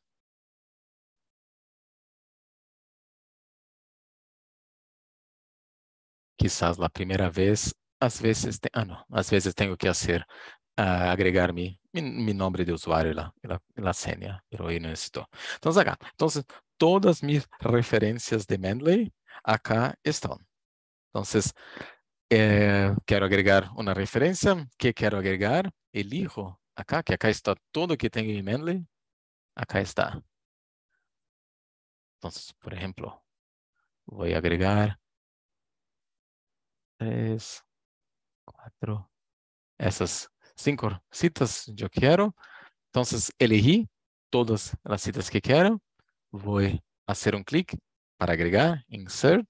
Quizás la primera vez às vezes tem, ah, não, às vezes tenho que fazer uh, ah, agregar me meu nome de usuário lá, la, senha, eu aí necessito. Então, acá, então, todas minhas referências de Mendeley acá estão. Então, eh, quero agregar uma referência, que quero agregar, elijo acá, que acá está tudo que tenho em Mendeley, acá está. Então, por exemplo, vou agregar 3, quatro, essas cinco citas eu quero. Então, elegi todas as citas que quero. Vou fazer um clique para agregar, insert,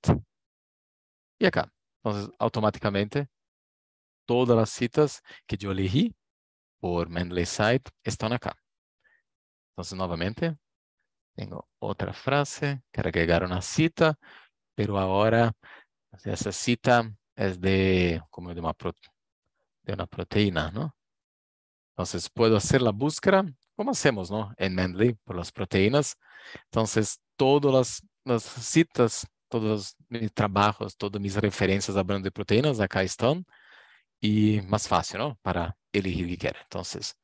e acá. Então, automaticamente, todas as citas que eu elegi por Mendeley Site estão acá. Então, novamente, tenho outra frase, quero agregar uma cita, pero agora essa cita es de, como de, una proteína, ¿no? Entonces, puedo hacer la búsqueda, como hacemos, ¿no? En Mendeley, por las proteínas. Entonces, todas las, citas, todos mis trabajos, todas mis referencias hablando de proteínas, acá están. Y más fácil, ¿no? Para elegir que quiera. Entonces,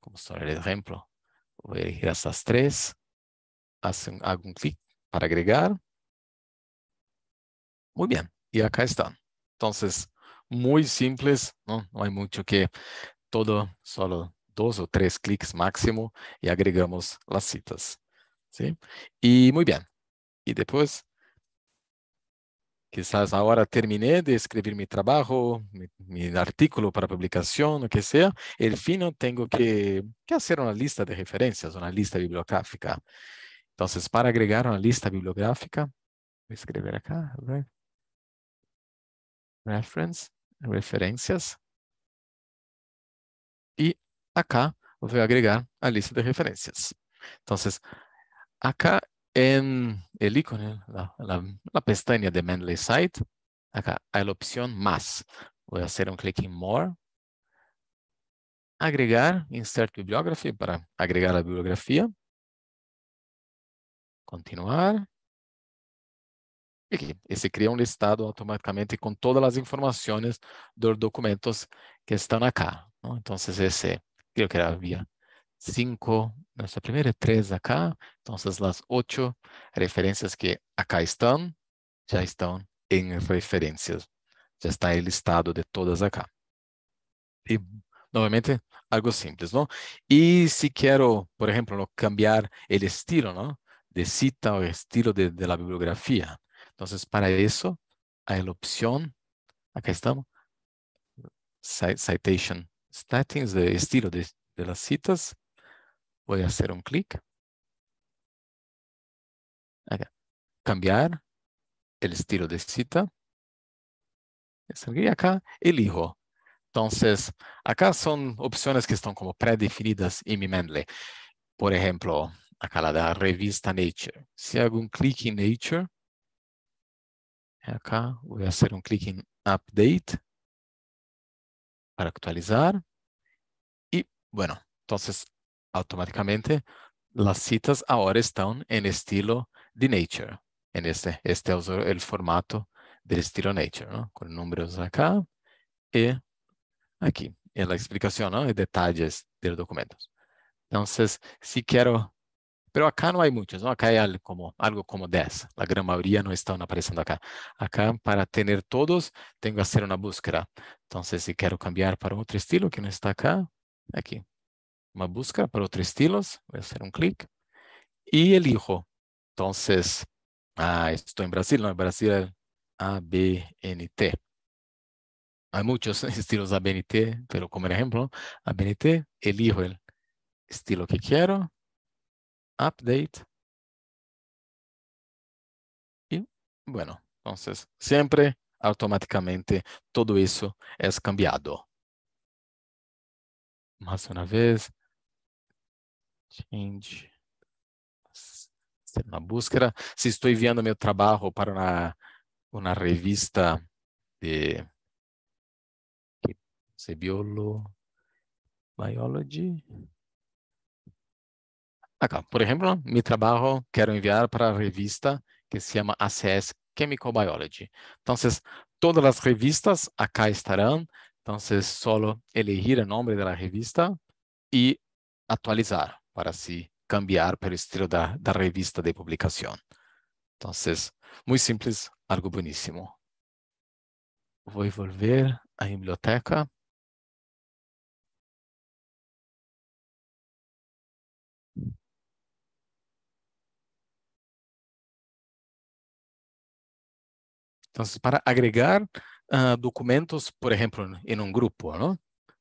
como son el ejemplo, voy a elegir estas tres. Hacen, hago un clic para agregar. Muy bien, y acá están. Entonces, muy simples, ¿no? no hay mucho que todo, solo dos o tres clics máximo y agregamos las citas. ¿sí? Y muy bien. Y después, quizás ahora terminé de escribir mi trabajo, mi, artículo para publicación, lo que sea. El fino tengo que, hacer una lista de referencias, una lista bibliográfica. Entonces, para agregar una lista bibliográfica, voy a escribir acá, ¿verdad? reference, referências. E acá eu vou agregar a lista de referências. Então, acá em el ícone, la, la, la, pestaña de Mendeley Site, acá hay la opción más. Voy a hacer un clic en More. Agregar, Insert Bibliography para agregar la bibliografía. Continuar. Y se crea un listado automáticamente con todas las informaciones de los documentos que están acá. Entonces ese, ese, que había cinco, nuestra primera tres acá, Entonces las ocho referencias que acá están, ya están en referencias. Ya está el listado de todas acá. Y nuevamente, algo simple, ¿no? Y si quiero, por ejemplo, cambiar el estilo, de cita o estilo de, la bibliografía. Entonces, para eso hay la opción, acá estamos, citation. settings de estilo de, las citas. Voy a hacer un clic. Acá. Cambiar el estilo de cita. Y acá elijo. Entonces, acá son opciones que están como predefinidas en mi Mendeley. Por ejemplo, acá la de la revista Nature. Si hago un clic en Nature, Acá voy a hacer un clic en Update para actualizar. Y bueno, entonces automáticamente las citas ahora están en estilo de Nature. En este, este es el formato del estilo Nature, ¿no? con números acá y aquí, en la explicación ¿no? y detalles de los documentos. Entonces, si quiero pero acá no hay muchos, ¿no? Acá hay algo como, algo como 10. La gran mayoría no están apareciendo acá. Acá, para tener todos, tengo que hacer una búsqueda. Entonces, si quiero cambiar para otro estilo que no está acá, aquí. Una búsqueda para otros estilos. Voy a hacer un clic. Y elijo. Entonces, ah, estoy en Brasil, ¿no? En Brasil es ABNT. Hay muchos [laughs] estilos ABNT, pero como ejemplo, ABNT, elijo el estilo que quiero update. E, bueno, então, sempre automaticamente todo isso é cambiado. Mais uma vez, change na búsqueda. Se estou enviando meu trabalho para uma, uma revista de biolo, biology, Acá, por ejemplo, mi trabajo quiero enviar para la revista que se llama ACS Chemical Biology. Entonces, todas las revistas acá estarán. Entonces, solo elegir el nombre de la revista y actualizar para así cambiar o estilo da, revista de publicación. Entonces, muy simples, algo buenísimo. Voy a volver a biblioteca. Entonces, para agregar ah, documentos, por ejemplo, en un grupo, ¿no?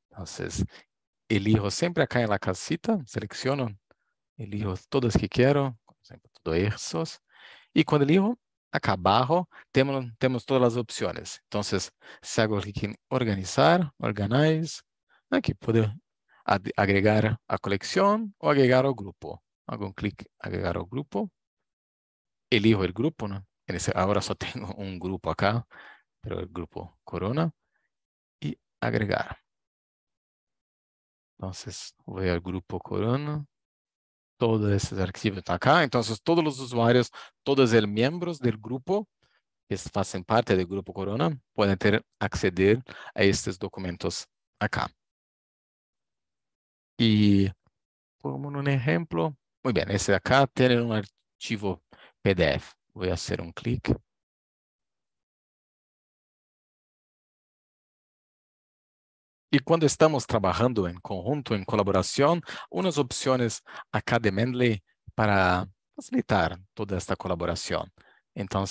Entonces, elijo siempre acá en la casita, selecciono, elijo todas que quiero, por ejemplo, todos esos, y cuando elijo acá abajo, tenemos, todas las opciones. Entonces, si hago clic en organizar, organize, aquí puedo agregar a colección o agregar al grupo. Hago un clic, agregar al grupo, elijo el grupo, ¿no? ahora solo tengo un grupo acá, pero el grupo corona y agregar. Entonces voy al grupo corona. Todos esos archivos están acá. Entonces todos los usuarios, todos los miembros del grupo que hacen parte del grupo corona pueden tener, acceder a estos documentos acá. Y como un ejemplo, muy bien, ese acá tiene un archivo PDF. Vou fazer um clique. clic. E quando estamos trabalhando em conjunto, em colaboração, umas opções acá de Mendeley para facilitar toda esta colaboração. Então,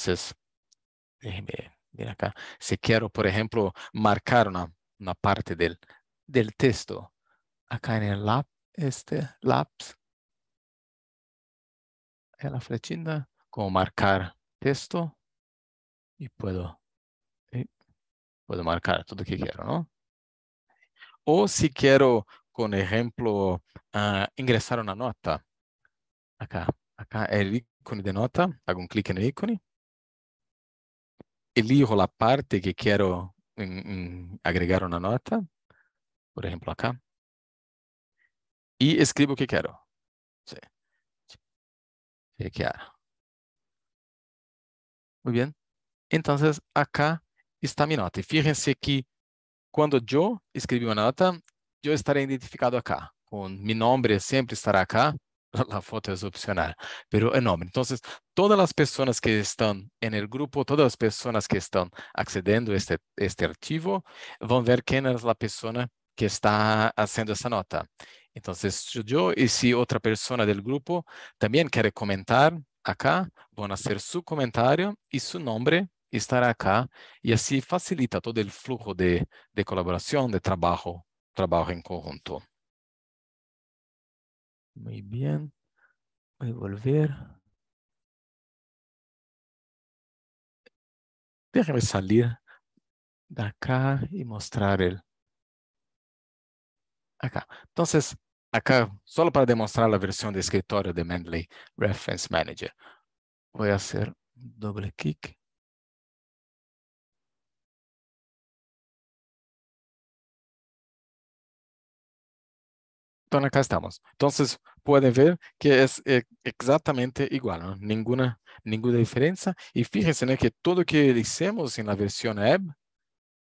déjeme ver acá. Se quero, por exemplo, marcar uma, uma parte del, del texto, acá en el lab, este, labs, en é la flechinha. como marcar texto y puedo, eh, puedo marcar todo que quiero, ¿no? O si quiero, con ejemplo, ah, ingresar una nota, acá, acá el icono de nota, hago un clic en el icono, elijo la parte que quiero agregar una nota, por ejemplo acá, y escribo que quiero. Sí. Que Muy bien. Entonces, acá está mi nota. fíjense que cuando yo escribí una nota, yo estaré identificado acá. Con mi nombre siempre estará acá. [laughs] La foto es opcional, pero el nombre. Entonces, todas las personas que están en el grupo, todas las personas que están accediendo a este, este archivo, van a ver quién es la persona que está haciendo esa nota. Entonces, yo y si otra persona del grupo también quiere comentar acá, van a hacer su comentario y su nombre estará acá y así facilita todo el flujo de, de colaboración, de trabajo, trabajo en conjunto. Muy bien, voy a volver. Déjame salir de acá y mostrar el... Acá. Entonces, acá, solo para demostrar la versión de escritorio de Mendeley Reference Manager, voy a hacer doble clic. Entonces acá estamos. Entonces pueden ver que es eh, exactamente igual, ninguna, ninguna diferencia. Y fíjense en que todo lo que hicimos en la versión web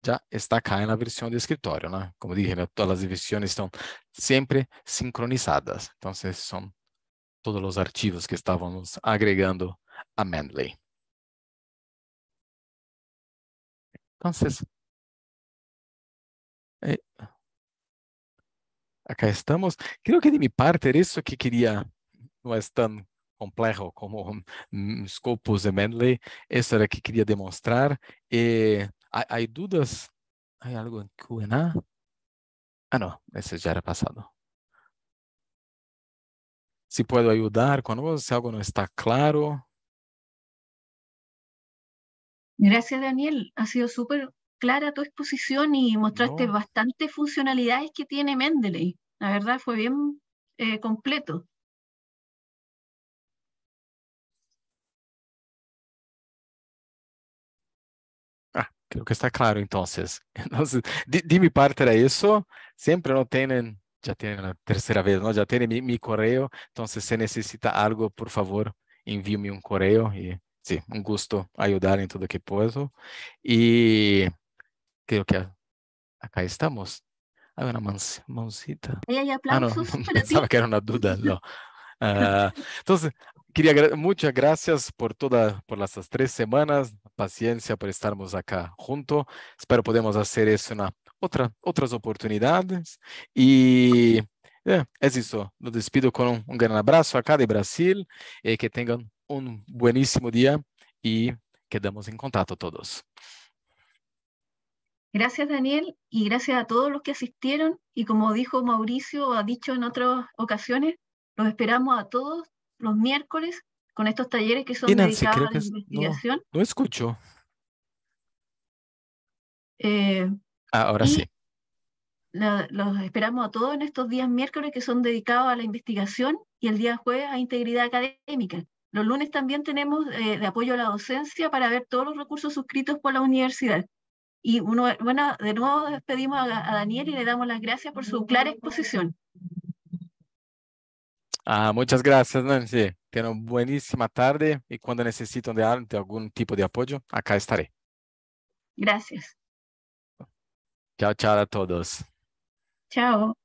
já está acá na versão de escritório, né? Como dije, né, todas as versões estão sempre sincronizadas. Então são todos os archivos que estávamos agregando a Mendeley. Então acá estamos. Creo que de mi parte era eso que quería, no es tan complejo como um, [laughs] Scopus de Mendeley, isso era o que queria demonstrar. E eh, Hay, dudas? ¿Hay algo en Q&A? Ah, no, ese ya era pasado. Si puedo ayudar con algo, si algo no está claro. Gracias, Daniel. Ha sido súper clara tu exposición y mostraste bastantes funcionalidades que tiene Mendeley. La verdad fue bien eh, completo. Creo que está claro entonces. Entonces, [laughs] de, de mi parte era eso. Siempre no tienen, né? ya tienen la tercera vez, ¿no? Ya tienen né? mi, mi correo. Entonces, si necesita algo, por favor, envíame un correo y sí, un gusto ayudar en todo que puedo. Y creo que acá estamos. Hay una mansita. hay ah, aplausos. Ah, [laughs] no, no, pensaba que era una duda, no. Ah, uh, [laughs] entonces, Quería muchas gracias por todas por estas tres semanas, paciencia por estarmos acá juntos. Espero podemos hacer eso en otra, otras oportunidades. Y eh, es eso. Lo despido con un, gran abrazo acá de Brasil. Eh, que tengan un buenísimo día y quedamos en contacto todos. Gracias Daniel y gracias a todos los que asistieron y como dijo Mauricio, ha dicho en otras ocasiones, los esperamos a todos los miércoles con estos talleres que son dedicados a la investigación. no, escucho. Eh, ah, ahora sí. los esperamos a todos en estos días miércoles que son dedicados a la investigación y el día jueves a integridad académica. Los lunes también tenemos eh, de apoyo a la docencia para ver todos los recursos suscritos por la universidad. Y bueno, de nuevo despedimos a Daniel y le damos las gracias por su clara exposición. Ah, muchas gracias, Nancy. una buenísima tarde y cuando necesiten de algún tipo de apoyo, acá estaré. Gracias. Chao, chao a todos. Chao.